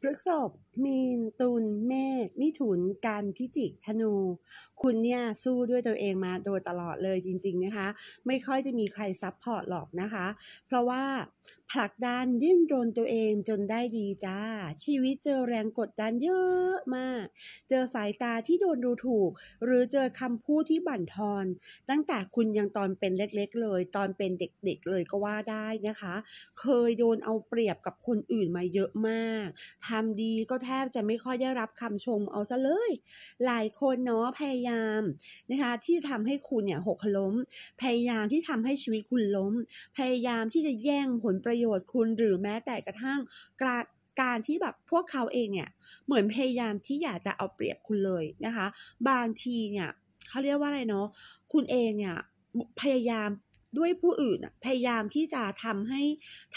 พฤกษบมีนตุลเมษมิถุนกันพิจิกธนู คุณเนี่ยสู้ด้วยตัวเองมาโดยตลอดเลยจริง ๆ นะคะ ไม่ค่อยจะมีใครซับพอร์ตหรอกนะคะ เพราะว่าผลักดัน ดิ้นรนตัวเองจนได้ดีจ้า ชีวิตเจอแรงกดดันเยอะมาก เจอสายตาที่โดนดูถูก หรือเจอคำพูดที่บั่นทอนตั้งแต่คุณยังตอนเป็นเล็กๆเลย ตอนเป็นเด็กๆเลยก็ว่าได้นะคะ เคยโดนเอาเปรียบกับคนอื่นมาเยอะมากทำดีก็แทบจะไม่ค่อยได้รับคำชมเอาซะเลย หลายคนเนาะพยายามนะคะที่ทำให้คุณเนี่ยหกล้ม พยายามที่ทำให้ชีวิตคุณล้ม พยายามที่จะแย่งผลประโยชน์คุณหรือแม้แต่กระทั่งการการที่แบบพวกเขาเองเนี่ยเหมือนพยายามที่อยากจะเอาเปรียบคุณเลยนะคะ บางทีเนี่ยเขาเรียกว่าอะไรเนาะคุณเองเนี่ยพยายามด้วยผู้อื่นพยายามที่จะทำให้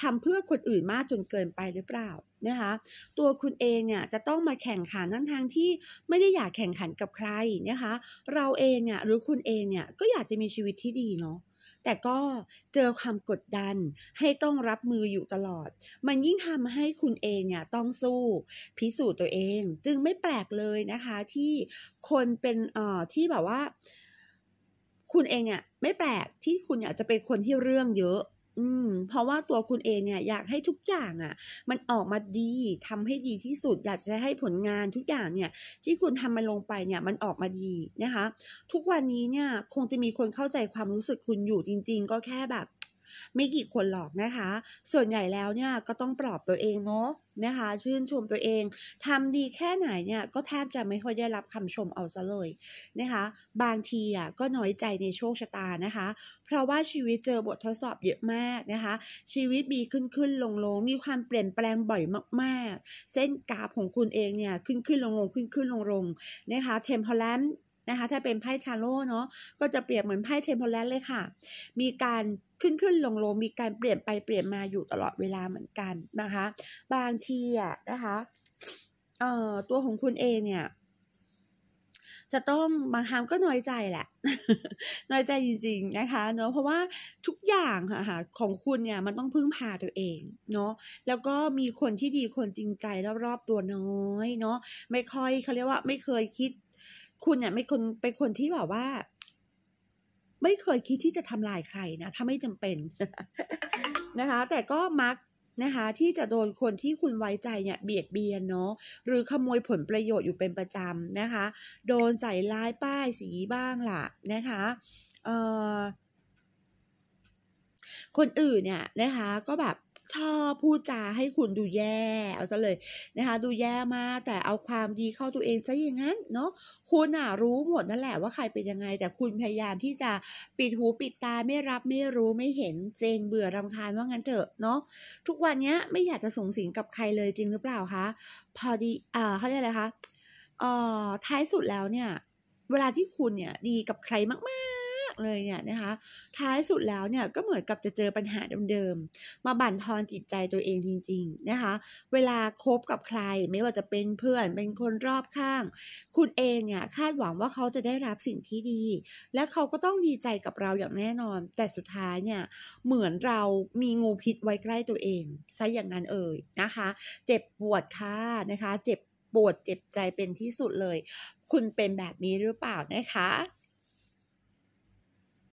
ทำเพื่อคนอื่นมากจนเกินไปหรือเปล่านะคะตัวคุณเองเนี่ยจะต้องมาแข่งขันทั้งทางที่ไม่ได้อยากแข่งขันกับใครนะคะเราเองเนี่ยหรือคุณเองเนี่ยก็อยากจะมีชีวิตที่ดีเนาะแต่ก็เจอความกดดันให้ต้องรับมืออยู่ตลอด มันยิ่งทำให้คุณเองเนี่ยต้องสู้พิสูจน์ตัวเอง จึงไม่แปลกเลยนะคะ ที่คนเป็นอ่อที่แบบว่า คุณเองเนี่ยไม่แปลกที่คุณอยากจะเป็นคนที่เรื่องเยอะอืมเพราะว่าตัวคุณเองเนี่ยอยากให้ทุกอย่างอะ่ะมันออกมาดีทำให้ดีที่สุดอยากจะให้ผลงานทุกอย่างเนี่ยที่คุณทำมันลงไปเนี่ยมันออกมาดีนะคะทุกวันนี้เนี่ยคงจะมีคนเข้าใจความรู้สึกคุณอยู่จริงๆ ก็แค่แบบไม่กี่คนหรอกนะคะ ส่วนใหญ่แล้วเนี่ยก็ต้องปลอบตัวเองเนาะนะคะชื่นชมตัวเอง ทำดีแค่ไหนเนี่ยก็แทบจะไม่ค่อยได้รับคำชมเอาซะเลยนะคะบางทีอ่ะก็น้อยใจในโชคชะตานะคะเพราะว่าชีวิตเจอบททดสอบเยอะมากนะคะชีวิตมีขึ้นขึ้นลงลงมีความเปลี่ยนแปลงบ่อยมากๆ เส้นกราฟของคุณเองเนี่ยขึ้นขึ้นลงลงขึ้นขึ้นลงลงนะคะเทมเพลนนะคะถ้าเป็นไพ่ทาโร่เนาะก็จะเปรียบเหมือนไพ่เทมโพลแลนเลยค่ะ มีการขึ้นขึ้นลงลงมีการเปลี่ยนไปเปลี่ยนมาอยู่ตลอดเวลาเหมือนกันนะคะ บางทีอะนะคะเอ่อตัวของคุณเองเนี่ย จะต้องบางครั้งก็น้อยใจแหละน้อยใจจริง ๆนะคะ เนาะเพราะว่าทุกอย่างค่ะ ของคุณเนี่ย มันต้องพึ่งพาตัวเองเนาะแล้วก็มีคนที่ดีคนจริงใจรอบๆตัวน้อย เนาะไม่ค่อยเขาเรียกว่าไม่เคยคิดคุณเนี่ยไม่คนเป็นคนที่แบบว่าไม่เคยคิดที่จะทำลายใครนะ ถ้าไม่จำเป็นนะคะ แต่ก็มักนะคะ ที่จะโดนคนที่คุณไว้ใจ เนี่ย เบียดเบียนเนาะหรือขโมยผลประโยชน์อยู่เป็นประจำนะคะ โดนใส่ร้ายป้ายสีบ้างล่ะ นะคะ เอ่อคนอื่นเนี่ยนะคะ ก็แบบชอบพูดจาให้คุณดูแย่ เอาซะเลยนะคะ ดูแย่มากแต่เอาความดีเข้าตัวเองซะอย่างนั้นเนาะ คุณอะรู้หมดนั่นแหละว่าใครเป็นยังไง แต่คุณพยายามที่จะปิดหูปิดตาไม่รับไม่รู้ไม่เห็นเจงเบื่อรำคาญว่างั้นเถอะเนาะ ทุกวันนี้ไม่อยากจะส่งสิงกับใครเลยจริงหรือเปล่าคะ พอดี อ่าเขาเรียกอะไรคะอ่อท้ายสุดแล้วเนี่ย เวลาที่คุณเนี่ยดีกับใครมากเลยเนี่ยนะคะ ท้ายสุดแล้วเนี่ยก็เหมือนกับจะเจอปัญหาเดิมๆมาบั่นทอนจิตใจตัวเองจริง ๆนะคะ เวลาคบกับใครไม่ว่าจะเป็นเพื่อนเป็นคนรอบข้าง คุณเองเนี่ยคาดหวังว่าเขาจะได้รับสิ่งที่ดี และเขาก็ต้องดีใจกับเราอย่างแน่นอน แต่สุดท้ายเนี่ยเหมือนเรามีงูพิษไว้ใกล้ตัวเองซะอย่างนั้นเอ่ยนะคะ เจ็บปวดค่ะนะคะ เจ็บปวดเจ็บใจเป็นที่สุดเลย คุณเป็นแบบนี้หรือเปล่านะคะ